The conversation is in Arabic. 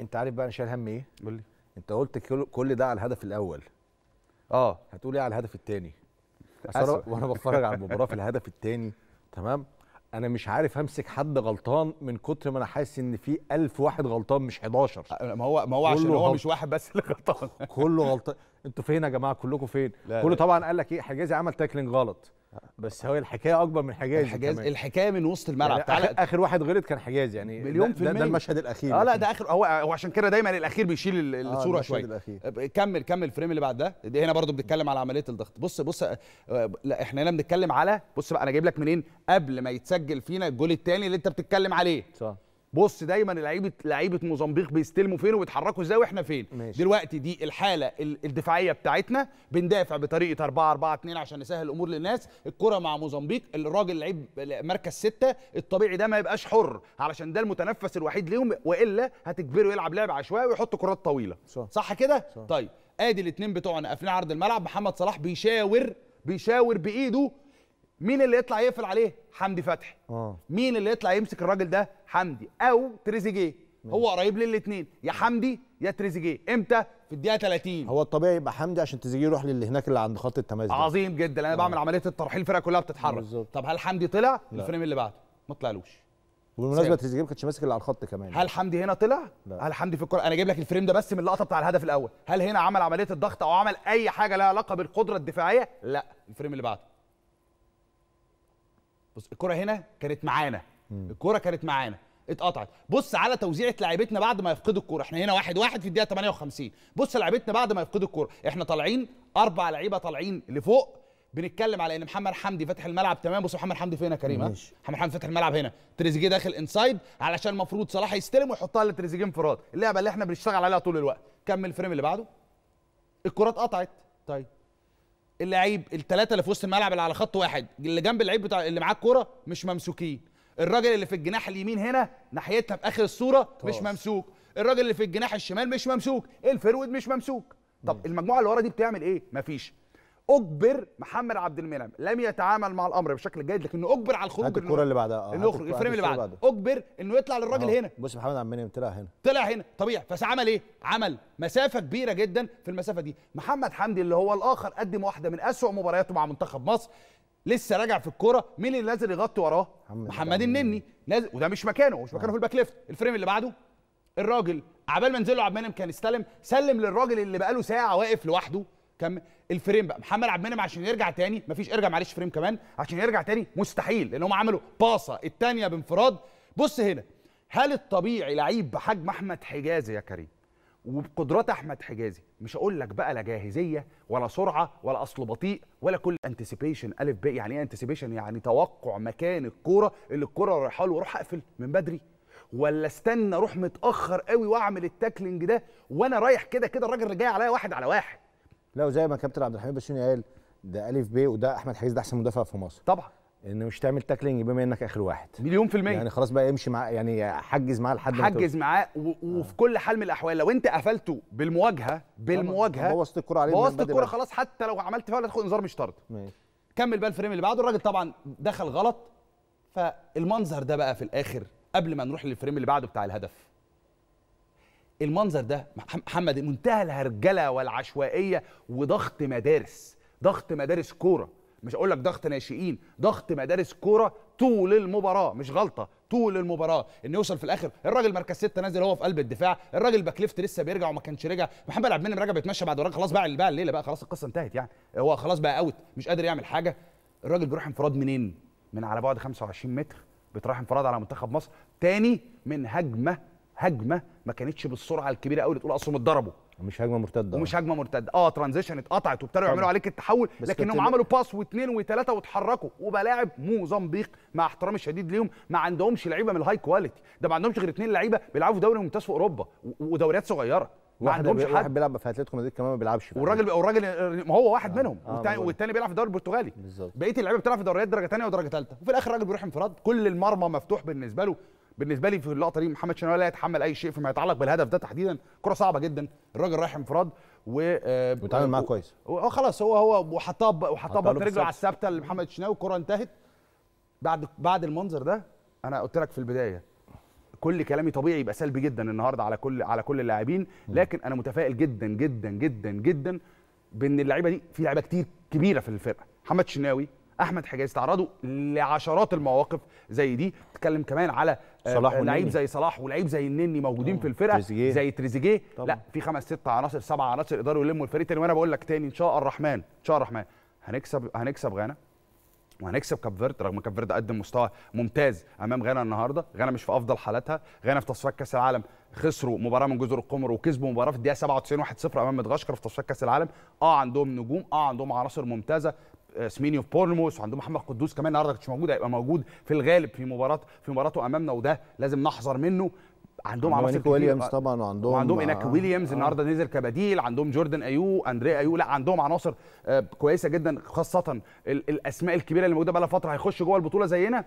انت عارف بقى انا شايل هم ايه؟ قول لي انت قلت كل ده على الهدف الاول اه هتقول ايه على الهدف الثاني؟ وانا بتفرج على المباراه في الهدف الثاني تمام؟ انا مش عارف همسك حد غلطان من كتر ما انا حاسس ان في 1000 واحد غلطان مش 11 ما هو ما هو عشان هو مش واحد بس اللي غلطان كله غلطان انتوا فين يا جماعه كلكم فين لا كله لا طبعا قال لك ايه حجازي عمل تاكلينج غلط بس هو الحكايه اكبر من حجازي الحجاز كمان. الحكايه من وسط الملعب يعني آخر, اخر واحد غلط كان حجازي يعني مليون في المية ده المشهد الاخير اه لا ده اخر هو هو عشان كده دايما الاخير بيشيل آه، الصوره آه شويه الأخير. آه، كمل كمل الفريم اللي بعد ده دي هنا برضو بنتكلم على عمليه الضغط بص بص آه، لا احنا هنا بنتكلم على بص بقى انا جايب لك منين قبل ما يتسجل فينا الجول الثاني اللي انت بتتكلم عليه صح بص دايما لعيبه لعيبه موزمبيق بيستلموا فين وبيتحركوا ازاي واحنا فين ماشي. دلوقتي دي الحاله الدفاعيه بتاعتنا بندافع بطريقه 4 4 2 عشان نسهل الامور للناس الكره مع موزمبيق الراجل لعيب مركز ستة الطبيعي ده ما يبقاش حر علشان ده المتنفس الوحيد ليهم والا هتجبره يلعب لعب عشوائي ويحط كرات طويله صح, صح كده طيب ادي الاثنين بتوعنا قافلين عرض الملعب محمد صلاح بيشاور بيشاور بايده مين اللي يطلع يقفل عليه حمدي فتحي اه مين اللي يطلع يمسك الراجل ده حمدي او تريزيجيه هو قريب للاثنين يا حمدي يا تريزيجيه امتى في الدقيقه 30 هو الطبيعي يبقى حمدي عشان تريزيجيه يروح للي هناك اللي عند خط التماس عظيم جدا انا آه. بعمل عمليه الترحيل الفرقه كلها بتتحرك بالزبط. طب هل حمدي طلع لا. الفريم اللي بعده ما طلعلوش وبالمناسبه تريزيجيه ما كانش ماسك اللي على الخط كمان هل حمدي هنا طلع لا. هل حمدي في الكره انا جايب لك الفريم ده بس من اللقطه بتاع الهدف الاول هل هنا عمل عمليه الضغط او عمل اي حاجه لها علاقه بالقدره الدفاعيه لا الفريم اللي بعده بص الكره هنا كانت معانا الكره كانت معانا اتقطعت بص على توزيعه لعيبتنا بعد ما يفقدوا الكوره احنا هنا واحد واحد في الدقيقه 58 بص لعيبتنا بعد ما يفقدوا الكوره احنا طالعين اربع لعيبه طالعين لفوق بنتكلم على ان محمد حمدي فاتح الملعب تمام بص محمد حمدي فين يا كريم محمد حمدي فاتح الملعب هنا تريزيجيه داخل انسايد علشان المفروض صلاح يستلم ويحطها لتريزيجيه انفراد اللعبه اللي احنا بنشتغل عليها طول الوقت كمل الفريم اللي بعده الكرات قطعت طيب اللعيب الثلاثه اللي في وسط الملعب اللي على خط واحد اللي جنب اللعيب بتاع اللي معاه الكوره مش ممسوكين الراجل اللي في الجناح اليمين هنا ناحيتها في اخر الصوره طوص. مش ممسوك الراجل اللي في الجناح الشمال مش ممسوك الفرود مش ممسوك طب المجموعه اللي ورا دي بتعمل ايه مفيش اجبر محمد عبد المنعم لم يتعامل مع الامر بشكل جيد لكنه اجبر على الخروج الكره اللي بعدها اه انه يخرج الفريم اللي بعده اجبر انه يطلع للراجل هنا بص محمد عبد المنعم طلع هنا طلع هنا طبيعي فعمل ايه؟ عمل مسافه كبيره جدا في المسافه دي محمد حمدي اللي هو الاخر قدم واحده من اسوء مبارياته مع منتخب مصر لسه راجع في الكوره مين اللي نازل يغطي وراه؟ محمد, محمد النني نازل وده مش مكانه مش مكانه آه. في الباك ليفت الفريم اللي بعده الراجل عبال ما نزله عبد المنعم كان استلم سلم للراجل اللي بقاله ساعه واقف لوحده كم الفريم بقى محمد عبد المنعم عشان يرجع تاني مفيش ارجع معلش فريم كمان عشان يرجع تاني مستحيل لان هم عملوا باصه الثانيه بانفراد بص هنا هل الطبيعي لعيب بحجم احمد حجازي يا كريم وبقدرات احمد حجازي مش هقول لك بقى لا جاهزيه ولا سرعه ولا اصل بطيء ولا كل انتسيبيشن الف ب يعني ايه انتسيبيشن يعني توقع مكان الكوره اللي الكوره رايحه له واروح اقفل من بدري ولا استنى اروح متاخر قوي واعمل التاكلينج ده وانا رايح كده كده الراجل جاي عليا واحد على واحد لا وزي ما كابتن عبد الحميد بسوني قال ده الف ب وده احمد حجيز ده احسن مدافع في مصر طبعا ان مش تعمل تاكلينج بما انك اخر واحد مليون في المية يعني خلاص بقى امشي معاه يعني حجز معاه لحد حجز معاه وفي آه. كل حال من الاحوال لو انت قفلته بالمواجهه بالمواجهه بوظت الكرة عليه بوظت الكرة خلاص حتى لو عملت فاول هتاخد انذار مش طرد كمل بقى الفريم اللي بعده الراجل طبعا دخل غلط فالمنظر ده بقى في الاخر قبل ما نروح للفريم اللي بعده بتاع الهدف المنظر ده محمد منتهى الهرجله والعشوائيه وضغط مدارس ضغط مدارس كوره مش هقول لك ضغط ناشئين ضغط مدارس كوره طول المباراه مش غلطه طول المباراه ان يوصل في الاخر الراجل مركز سته نازل هو في قلب الدفاع الراجل باك ليفت لسه بيرجع وما كانش رجع محمد عبد المنعم رجع بيتمشى بعد وراك خلاص بقى اللي بقى الليله بقى خلاص القصه انتهت يعني هو خلاص بقى اوت مش قادر يعمل حاجه الراجل بيروح انفراد منين من على بعد 25 متر بتروح انفراد على منتخب مصر تاني من هجمه هجمه ما كانتش بالسرعه الكبيره قوي اللي تقول اصلهم اتضربوا مش هجمه مرتده ومش هجمه مرتده اه ترانزيشن اتقطعت وابتدوا يعملوا عليك التحول لكنهم عملوا باس واثنين وثلاثه واتحركوا وبلاعب موزمبيق مع احترامي الشديد ليهم ما عندهمش لعيبه من الهاي كواليتي ده ما عندهمش غير اثنين لعيبه بيلعبوا في دوري ممتاز في اوروبا ودوريات صغيره ما عندهمش حد واحد بيلعب في اتلتيكو مدريد كمان ما بيلعبش والراجل والراجل ما هو واحد آه. منهم آه والتاني بيلعب في الدوري البرتغالي بالظبط بقيه اللعيبه بتلعب في دوريات درجه ثانيه ودرجه ثالثه وفي الاخر الراجل بيروح انفراد كل المرمى مفتوح بالنسبه له بالنسبه لي في اللقطه دي محمد شناوي لا يتحمل اي شيء فيما يتعلق بالهدف ده تحديدا كره صعبه جدا الراجل رايح انفراد و آه، وتعامل معاه كويس آه، خلاص هو هو وحطها وحطها رجله على الثابته لمحمد الشناوي الكره انتهت بعد بعد المنظر ده انا قلت لك في البدايه كل كلامي طبيعي يبقى سلبي جدا النهارده على كل على كل اللاعبين لكن انا متفائل جدا جدا جدا جدا بان اللعيبه دي في لعيبه كتير كبيره في الفرقه محمد شناوي احمد حجازي تعرضوا لعشرات المواقف زي دي بتتكلم كمان على آه، صلاح لعيب زي صلاح ولعيب زي النني موجودين في الفرقه تريزيجيه. زي تريزيجيه لا في خمس ست عناصر سبع عناصر يقدروا يلموا الفريق تاني وانا بقول لك تاني ان شاء الرحمن ان شاء الرحمن هنكسب هنكسب غانا وهنكسب كاب فيرد رغم كاب فيرد قدم مستوى ممتاز امام غانا النهارده غانا مش في افضل حالاتها غانا في تصفيات كاس العالم خسروا مباراه من جزر القمر وكسبوا مباراه في الدقيقه 97 1-0 امام مدغشقر في تصفيات كاس العالم اه عندهم نجوم اه عندهم عناصر ممتازه آه، سمينيو بورنموس وعندهم محمد قدوس كمان النهارده كانش موجود هيبقى موجود في الغالب في مباراه في مباراته امامنا وده لازم نحذر منه عندهم عناصر ويليامز طبعا وعندهم وعندهم اناك آه ويليامز آه النهارده نزل كبديل عندهم جوردن ايو اندري ايو لا عندهم عناصر آه، كويسه جدا خاصه الاسماء الكبيره اللي موجوده بقى لها فتره هيخش جوه البطوله زينا